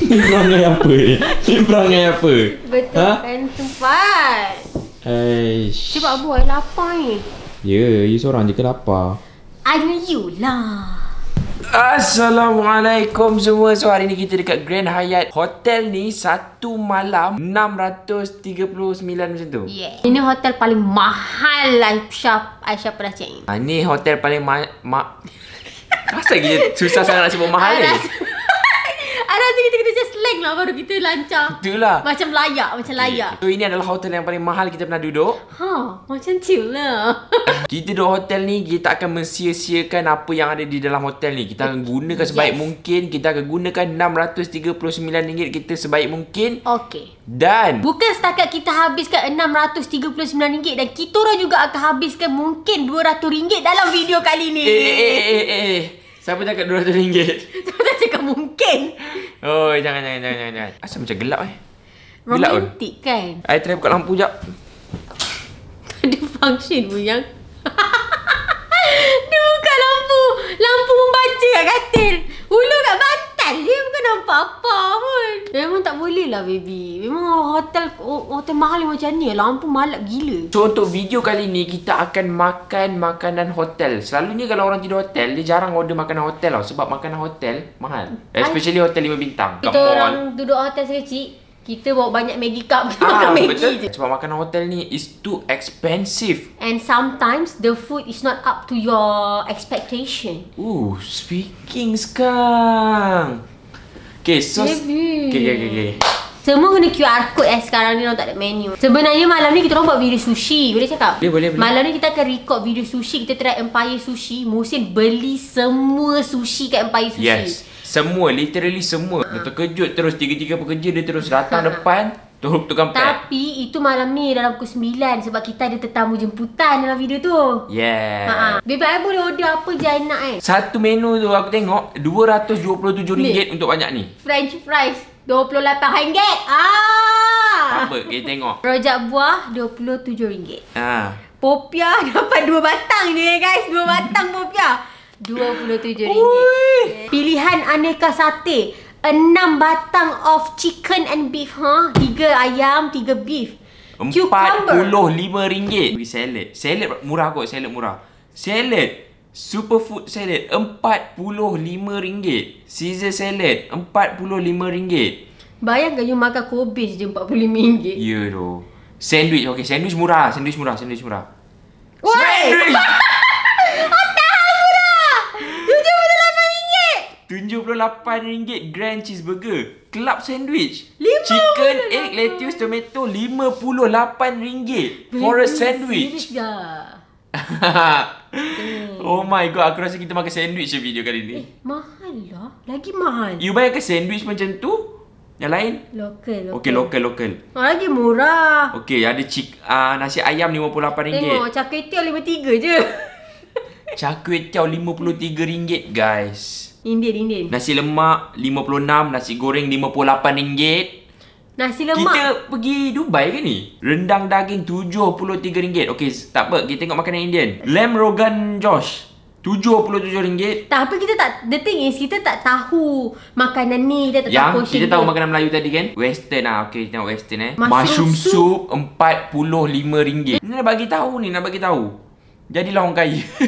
Ni perangai apa ni? Ni perangai apa? Betul ha? kan tempat. Aish. Cepat buat lapar ni. Ya, yeah, you seorang je ke lapar? I you lah. Assalamualaikum semua So hari ni kita dekat Grand Hyatt Hotel ni satu malam 639 macam tu yeah. Ini hotel paling mahal lah Aisyah, Aisyah pernah check in Ini ha, hotel paling mahal ma Kenapa kita susah sangat nak sebut mahal ni? tank lah baru kita lancar. Itulah. Macam layak, macam okay. layak. So ini adalah hotel yang paling mahal kita pernah duduk. Ha, macam chill lah. kita duduk hotel ni, kita akan mensia apa yang ada di dalam hotel ni. Kita akan gunakan sebaik yes. mungkin. Kita akan gunakan RM639 kita sebaik mungkin. Okay. Dan Bukan setakat kita habiskan RM639 Dan kita orang juga akan habiskan mungkin RM200 dalam video kali ni Eh eh eh eh eh, eh. Siapa cakap RM200? Siapa cakap mungkin? Oi, oh, jangan jangan jangan jangan. Asa macam gelap eh. Gelap Romantik ke? kan? Ai try buka lampu jap. Ada function bunyi yang. Dia buka lampu. Lampu membaca kat katil. Ulu kat batu. Alif kan nampak apa pun. Memang tak boleh lah baby. Memang hotel hotel mahal macam ni. Lampu malap gila. So untuk video kali ni kita akan makan makanan hotel. Selalunya kalau orang tidur hotel dia jarang order makanan hotel tau. Sebab makanan hotel mahal. Kan? Especially hotel lima bintang. Kita orang duduk hotel sekecik kita bawa banyak Maggi cup kita ah, makan Maggi betul. je. Sebab makan hotel ni is too expensive. And sometimes the food is not up to your expectation. Oh speaking sekarang. Okay, so... Baby. Okay, okay, okay. Semua guna QR code eh sekarang ni orang tak ada menu. Sebenarnya malam ni kita orang buat video sushi. Boleh cakap? Boleh, boleh, boleh. Malam ni kita akan record video sushi. Kita try Empire Sushi. Musin beli semua sushi kat Empire Sushi. Yes. Semua, literally semua Dia ah. terkejut terus, tiga-tiga pekerja dia terus datang ah. depan Tuk tukang pet Tapi itu malam ni dalam pukul 9 Sebab kita ada tetamu jemputan dalam video tu Yeah Ha-ha. Bebek Ibu dia order apa je nak eh? Satu menu tu aku tengok RM227 untuk banyak ni French fries RM28 Ah Apa? Kita tengok Rojak buah RM27 Ah. Popia dapat dua batang ni eh, guys Dua batang popia RM27 Pilih aneka sate. Enam batang of chicken and beef, ha? Huh? Tiga ayam, tiga beef. Empat puluh lima ringgit. Beli salad. Salad murah kot, salad murah. Salad. Superfood salad. Empat puluh lima ringgit. Caesar salad. Empat puluh lima ringgit. Bayangkan you makan Kobe je empat puluh lima ringgit. Ya yeah, tu. Sandwich. Okay, sandwich murah. Sandwich murah. Sandwich murah. Sandwich! RM78 Grand Cheeseburger Club Sandwich rm Chicken, egg, lettuce, tomato RM58 Boleh For a sandwich ya. Oh my god Aku rasa kita makan sandwich je video kali ni Eh mahal lah Lagi mahal You bayangkan sandwich macam tu yang lain? Local, Okay, local, local. Oh, lagi murah. Okay, ada cik, uh, ah, nasi ayam RM58. Tengok, cakwe tiaw RM53 je. cakwe tiaw RM53, guys. Indian, Indian. Nasi lemak RM56, nasi goreng rm ringgit. Nasi lemak. Kita pergi Dubai ke ni? Rendang daging rm ringgit. Okey, tak apa. Kita tengok makanan Indian. Lamb Rogan Josh. RM77 Tapi kita tak The thing is Kita tak tahu Makanan ni Kita tak Yang, tahu Yang kita tahu makanan Melayu tadi kan Western lah Okey, kita tengok Western eh Mushroom, Mushroom soup RM45 Ni nak bagi tahu ni Nak bagi tahu Jadilah orang kaya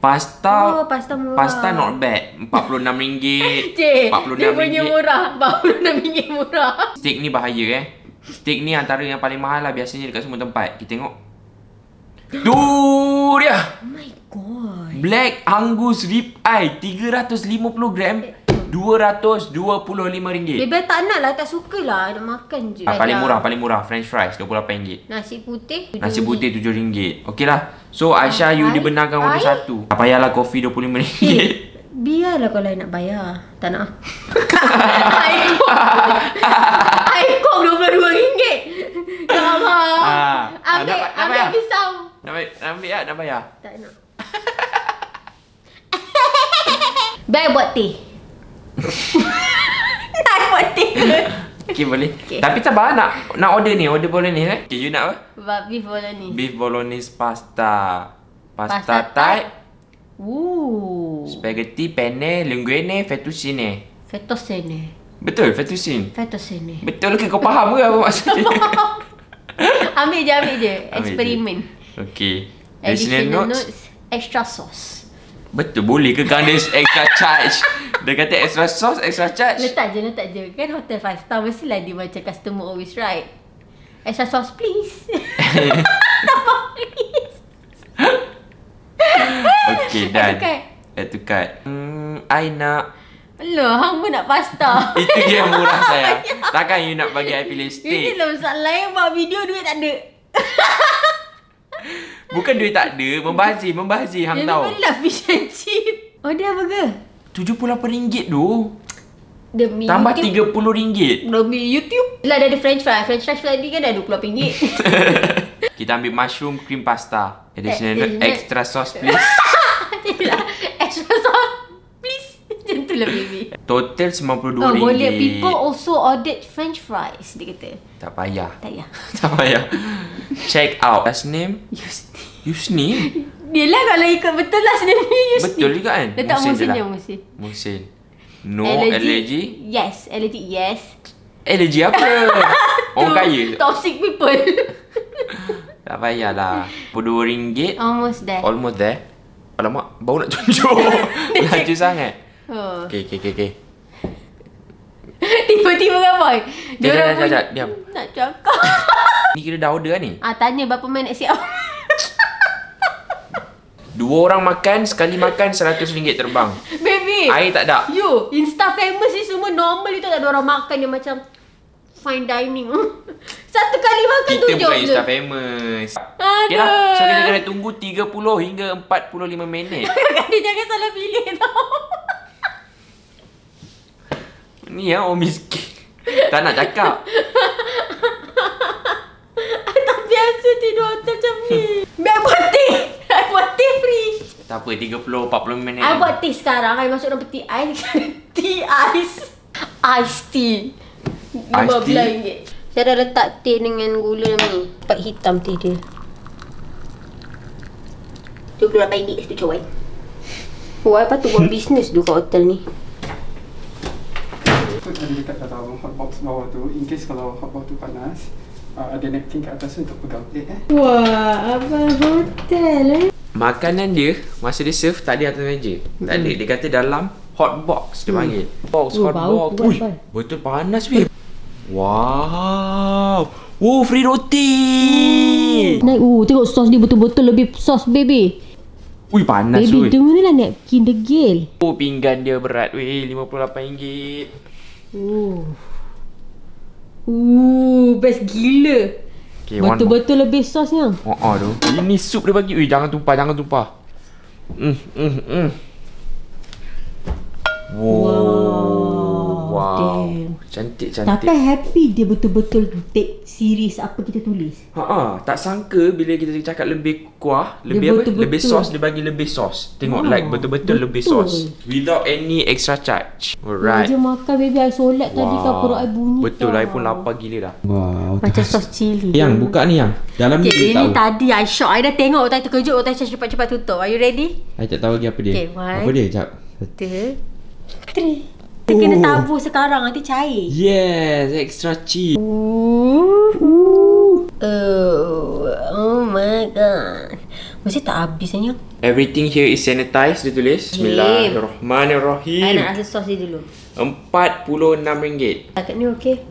Pasta oh, pasta murah. Pasta not bad. RM46. Cik, dia punya murah. RM46 murah. Steak ni bahaya eh. Steak ni antara yang paling mahal lah biasanya dekat semua tempat. Kita tengok. tu dia. Oh my god. Black Angus rib eye 350 gram. Eh, RM225. Bebel tak nak lah. Tak suka lah. Nak makan je. Ah, paling murah. Paling murah. French fries RM28. Nasi putih RM7. Nasi putih RM7. Okey lah. So Aisyah, ah, you dibenarkan untuk satu. Tak ah, payahlah kopi RM25. Eh, biarlah kalau nak bayar. Tak nak. Air kok. Air kok RM22. Ya ah, ambil, ambil pisau. Ambil, ambil lah, nak bayar. Tak nak. Baik buat teh. Nak buat tiga. Okay boleh. Okay. Tapi sabar nak nak order ni, order bolognese eh. Okay, you nak apa? Beef bolognese. Beef bolognese pasta. Pasta, pasta type. Ooh. Spaghetti penne linguine fettuccine. Fettuccine. Betul, fettuccine. Fettuccine. Betul ke kau faham ke apa maksudnya? ambil je, ambil je. Eksperimen. Okay. Additional, Additional notes. notes. Extra sauce. Betul boleh ke kan dia extra charge Dia kata extra sauce extra charge Letak je letak je Kan hotel 5 star mesti lah dia macam customer always right Extra sauce please Tambah please Okay dan Add to Hmm, I nak Loh, hang pun nak pasta. Itu dia yang murah saya. Ya. Takkan you nak bagi I pilih steak. Ini lah masalah lain video duit tak ada. Bukan duit tak ada, membazir, membazir, hang ya, tahu. Memang lah fish and chip. Oh, dia apa ke? RM78 tu. Demi Tambah RM30. Demi YouTube. Lah dah ada french fry. French fry tadi kan dah RM20. Kita ambil mushroom cream pasta. Additional eh, extra sauce please. Tidak. extra sauce. Lah, Total RM92. Oh, boleh. People also ordered french fries, dia kata. Tak payah. Tak payah. tak payah. Check out. Last name? Yusni. Yusni? Dia lah kalau ikut betul last name dia Yusni. Betul juga kan? Letak Musin je lah. Musin. Musin. No allergy? allergy? Yes. Allergy, yes. Allergy apa? Orang kaya. Toxic people. tak payah lah. RM22. Almost there. Almost there. Alamak, bau nak tunjuk. Laju sangat. Okay, okay, okay, okay. Tiba-tiba kan boy Dia orang pun jat, diam. nak cakap Ni kira dah order kan ni? Ah, tanya berapa main nak siap Dua orang makan, sekali makan RM100 terbang Baby Air tak ada You, Insta famous ni semua normal itu tak ada orang makan yang macam Fine dining Satu kali makan kita tujuh Kita bukan Insta famous lah, Aduh Yalah, so kita kena tunggu 30 hingga 45 minit Kali jangan salah pilih tau Ni yang eh, orang miskin Tak nak cakap I tak biasa tidur hotel macam ni Biar buat teh I buat teh free Tak apa 30-40 minit I buat teh sekarang I masuk dalam peti ais Tea ais ais tea Ice tea Saya dah letak teh dengan gula ni Pak hitam teh dia 28 minit tu cuai Wah, apa tu buat bisnes tu kat hotel ni? Kita dekat dalam hotbox bawah tu In case kalau hotbox tu panas uh, Ada napkin kat atas untuk pegang plate eh, eh Wah, abang hotel eh Makanan dia, masa dia serve, tak ada atas meja mm-hmm. Tak ada, dia kata dalam hotbox dia mm. panggil Box, oh, hotbox Ui, betul panas weh Wow Wow, oh, free roti Ooh. Naik, oh, tengok sos dia betul-betul lebih sos baby Ui panas Baby tu mana lah napkin degil Oh pinggan dia berat weh RM58 Ooh. Ooh, best gila. Okay, Betul-betul betul lebih sos yang. Oh, oh, tu. Ini sup dia bagi. Ui, jangan tumpah, jangan tumpah. Hmm, hmm, hmm. Wow. Wow. wow. Cantik-cantik. Tapi happy dia betul-betul take series apa kita tulis. Ha ah, tak sangka bila kita cakap lebih kuah, lebih dia apa? Betul-betul. Lebih sos dia bagi lebih sos. Tengok ha, like betul-betul lebih sos without any extra charge. Alright. Dia makan baby I solat wow. tadi kau perut I bunyi. Betul, I pun lapar gila dah. Wow. Macam sos cili. Yang buka ni yang. Dalam okay, ni dia ini tadi I shock. I dah tengok waktu terkejut waktu cepat-cepat tutup. Are you ready? I tak tahu lagi apa dia. Okay, apa dia? Jap. Satu. Three. Kita kena tabur sekarang nanti cair. Yes, extra cheese. Oh, Oh my god. Masih tak habisnya. Everything here is sanitized dia tulis. Bismillahirrahmanirrahim. Ana rasa sos dia dulu. RM46. Paket ni okey.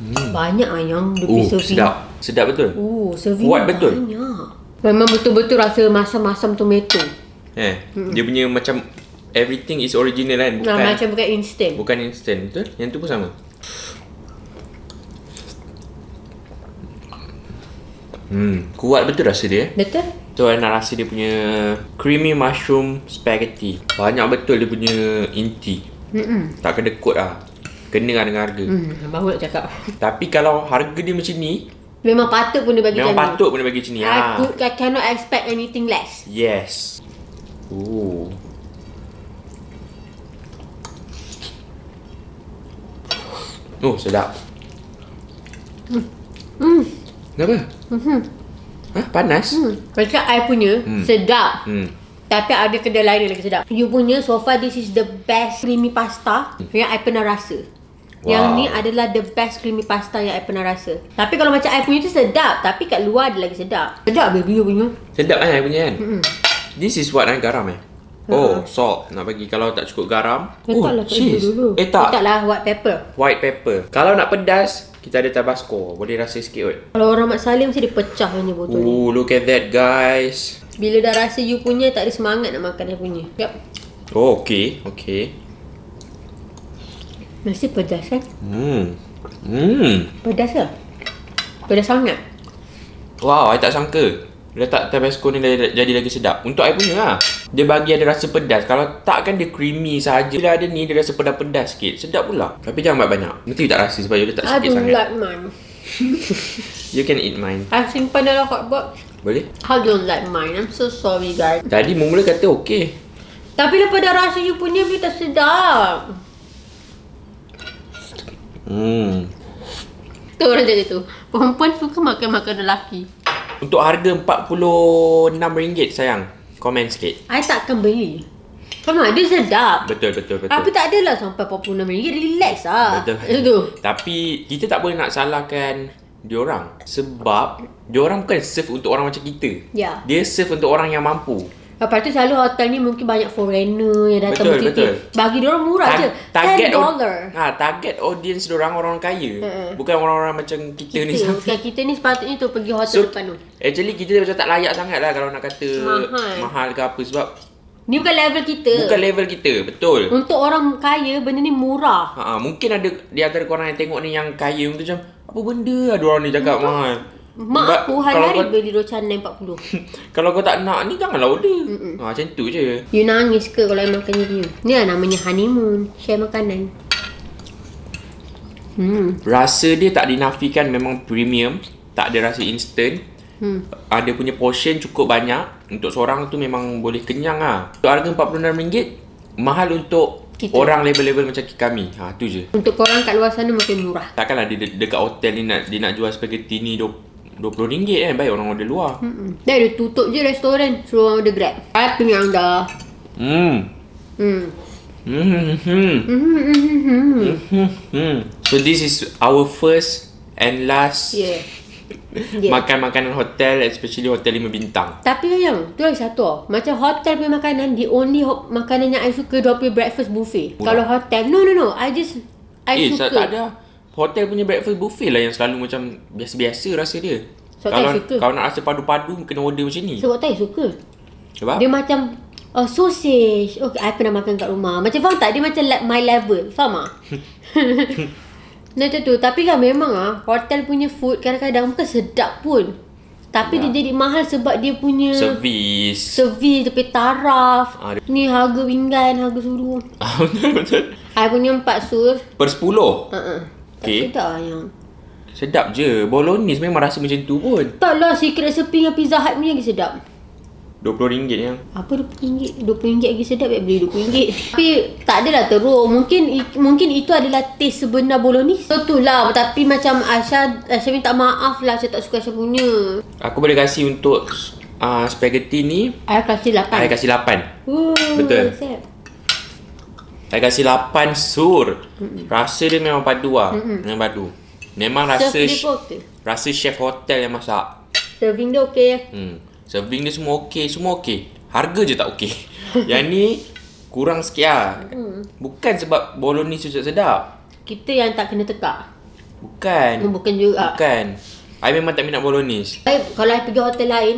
Hmm. Banyak ayam lebih oh, serving. Sedap. Sedap betul. Oh, serving. Kuat betul. Banyak. Memang betul-betul rasa masam-masam tomato. Eh, hmm. dia punya macam everything is original kan bukan nah, macam bukan instant bukan instant betul yang tu pun sama hmm kuat betul rasa dia eh? betul tu so, nak rasa dia punya creamy mushroom spaghetti banyak betul dia punya inti Mm-mm. tak kena kot lah kena dengan harga hmm baru nak cakap tapi kalau harga dia macam ni memang patut pun dia bagi macam memang patut pun dia bagi macam ni ah. aku I cannot expect anything less yes ooh Oh, sedap. Hmm. Hmm. Kenapa? Hmm. Hah, panas? Hmm. Macam I punya, hmm. sedap. Hmm. Tapi ada kedai lain lagi sedap. You punya, so far this is the best creamy pasta hmm. yang I pernah rasa. Wow. Yang ni adalah the best creamy pasta yang I pernah rasa. Tapi kalau macam I punya tu sedap. Tapi kat luar dia lagi sedap. Sedap baby you punya? Sedap kan I punya kan? Hmm. This is what I garam eh? Oh, ha. salt. Nak bagi kalau tak cukup garam. Letaklah oh, lah cheese. Dulu. Eh, tak. Letaklah white pepper. White pepper. Kalau nak pedas, kita ada tabasco. Boleh rasa sikit kot. Kalau orang Mat Salim, mesti dia pecah punya botol ni. Oh, look at that, guys. Bila dah rasa you punya, tak ada semangat nak makan yang punya. Yap. Oh, okay. Okay. Masih pedas kan? Hmm. Hmm. Pedas ke? Lah. Pedas sangat. Wow, saya tak sangka letak tabasco ni jadi lagi sedap untuk saya punya lah dia bagi ada rasa pedas kalau tak kan dia creamy saja. bila ada ni dia rasa pedas-pedas sikit sedap pula tapi jangan banyak-banyak nanti you tak rasa sebab you letak sikit sangat I don't like mine you can eat mine I simpan dalam hot box boleh I don't like mine I'm so sorry guys tadi mula kata okay. tapi lepas dah rasa you punya dia tak sedap hmm tu orang cakap tu perempuan suka makan-makan lelaki untuk harga RM46 sayang Comment sikit I takkan beli Come on, dia sedap Betul, betul, betul Tapi tak adalah sampai RM46 Relax lah Betul, betul. Tapi kita tak boleh nak salahkan orang, Sebab orang bukan serve untuk orang macam kita yeah. Dia serve untuk orang yang mampu Lepas tu selalu hotel ni mungkin banyak foreigner yang datang betul, betul. Bagi dia orang murah Ta- je. Target $10. ha, target audience dia orang orang kaya. Mm-hmm. Bukan orang-orang macam kita, kita ni. Bukan kita ni sepatutnya tu pergi hotel so, depan tu. Actually kita macam tak layak sangat lah kalau nak kata mahal, mahal ke apa sebab Ni bukan level kita Bukan level kita Betul Untuk orang kaya Benda ni murah ha, ha Mungkin ada Di antara korang yang tengok ni Yang kaya Mungkin macam Apa benda lah orang ni cakap mahal Mak But aku hari-hari kau, beli rochan 9.40 Kalau kau tak nak ni janganlah order Mm-mm. ha, Macam tu je You nangis ke kalau yang makan you Ni lah namanya honeymoon Share makanan hmm. Rasa dia tak dinafikan memang premium Tak ada rasa instant hmm. Ada punya portion cukup banyak Untuk seorang tu memang boleh kenyang ah. Untuk harga RM46 Mahal untuk kita. Orang level-level macam kami ha, tu je Untuk orang kat luar sana mungkin murah Takkanlah dia, dekat hotel ni nak, dia nak jual spaghetti ni RM20 kan eh, Baik orang order luar Hmm Dia ada tutup je restoran Suruh orang order grab Saya kenyang dah hmm. Hmm. Hmm. hmm hmm hmm Hmm Hmm Hmm So this is our first And last Yeah Makan-makanan hotel Especially hotel lima bintang Tapi yang Tu lagi satu oh. Macam hotel punya makanan The only makanan yang I suka Dua breakfast buffet Pula. Kalau hotel No no no I just I eh, suka Eh tak ada hotel punya breakfast buffet lah yang selalu macam biasa-biasa rasa dia. So, kalau suka. kalau nak rasa padu-padu kena order macam ni. Sebab so, tak suka. Sebab dia macam oh, sausage. Okay, oh, I pernah makan kat rumah. Macam faham tak? Dia macam like my level. Faham tak? Nah, macam tu. Tapi kan memang ah hotel punya food kadang-kadang bukan sedap pun. Tapi ya. dia jadi mahal sebab dia punya servis. Servis tapi taraf. Ah, dia... Ni harga pinggan, harga suruh. Ah, betul betul. Ai punya empat sur. Per sepuluh. Ha uh-uh okay. Tak sedap Anya Sedap je Bolognese memang rasa macam tu pun Tak lah Secret recipe yang pizza hut punya lagi sedap RM20 yang. Apa RM20? RM20 lagi sedap Baik eh, beli RM20 Tapi tak adalah teruk Mungkin mungkin itu adalah taste sebenar bolognese So tu lah Tapi macam Aisyah Aisyah minta maaf lah Saya tak suka Aisyah punya Aku boleh kasih untuk uh, spaghetti ni Aisyah kasih 8 Aisyah kasih 8 Ooh, Betul saya kasi 8 sur. Mm-mm. Rasa dia memang padu lah. Mm-mm. Memang padu. Memang rasa... Chef dia okay. Rasa chef hotel yang masak. Serving dia okey ya? Hmm. Serving dia semua okey. Semua okey. Harga je tak okey. yang ni... Kurang sikit lah. Mm. Bukan sebab bolognese sedap sedap. Kita yang tak kena tekak. Bukan. Mm, bukan juga. Bukan. I memang tak minat Bolonis. I, kalau I pergi hotel lain,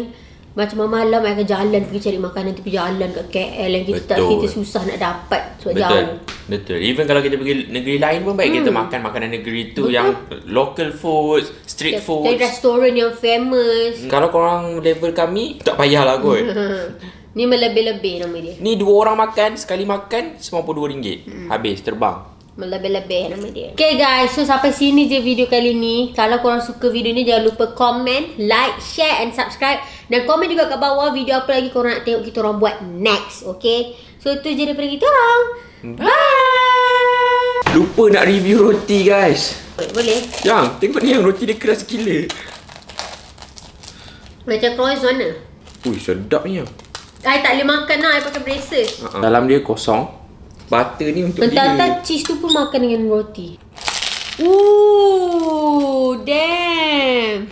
macam malam akan jalan pergi cari makanan tapi jalan kat KL yang kita Betul. tak kita susah nak dapat sebab Betul. jauh. Betul. Even kalau kita pergi negeri lain pun baik hmm. kita makan makanan negeri tu Betul. yang local food, street food. Dari restoran yang famous. Hmm. Kalau korang level kami, tak payahlah kot. Ni melebih-lebih nama dia. Ni dua orang makan, sekali makan RM92. Hmm. Habis, terbang. Melebih-lebih nama dia Okay guys So sampai sini je video kali ni Kalau korang suka video ni Jangan lupa komen Like, share and subscribe Dan komen juga kat bawah Video apa lagi korang nak tengok Kita orang buat next Okay So tu je daripada kita orang hmm. Bye Lupa nak review roti guys Boleh Yang tengok ni yang roti dia keras gila Macam croissant ni Ui sedap ni yang I tak boleh makan lah I pakai braces uh ha, -uh. Ha. Dalam dia kosong butter ni untuk Pentata bila? Pentata cheese tu pun makan dengan roti. Ooh, damn.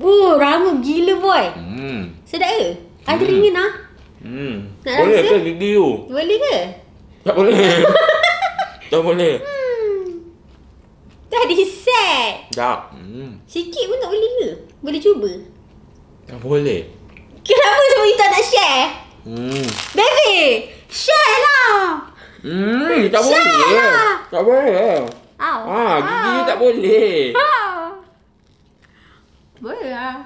Ooh, ramu gila boy. Hmm. Sedap ke? Hmm. Ada ringin ah. Hmm. Nak boleh ke gigi tu? Boleh ke? Tak boleh. tak boleh. Hmm. Dah diset. Tak. Hmm. Sikit pun tak boleh ke? Boleh cuba? Tak boleh. Kenapa semua kita tak share? Hmm. Baby! Hmm, tak boleh. Tak boleh. Ow. Ah, gigi tak boleh. Ah. Boleh lah.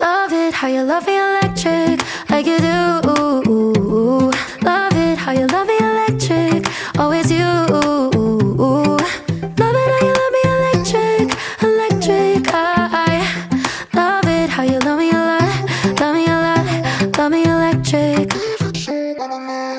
Love it how you love me electric like you do. Love it how you love me electric, always you.